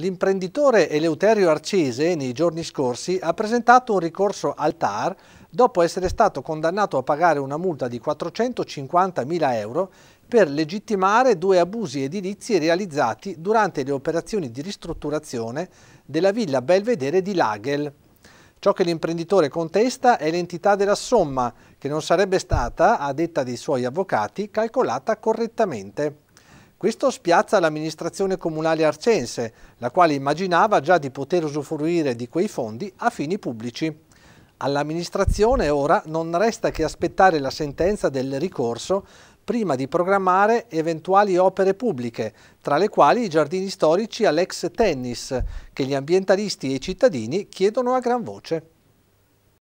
L'imprenditore Eleuterio Arcese nei giorni scorsi ha presentato un ricorso al TAR dopo essere stato condannato a pagare una multa di 450.000 euro per legittimare due abusi edilizi realizzati durante le operazioni di ristrutturazione della villa Belvedere di Lagel. Ciò che l'imprenditore contesta è l'entità della somma, che non sarebbe stata, a detta dei suoi avvocati, calcolata correttamente. Questo spiazza l'amministrazione comunale arcense, la quale immaginava già di poter usufruire di quei fondi a fini pubblici. All'amministrazione ora non resta che aspettare la sentenza del ricorso prima di programmare eventuali opere pubbliche, tra le quali i giardini storici all'ex tennis, che gli ambientalisti e i cittadini chiedono a gran voce.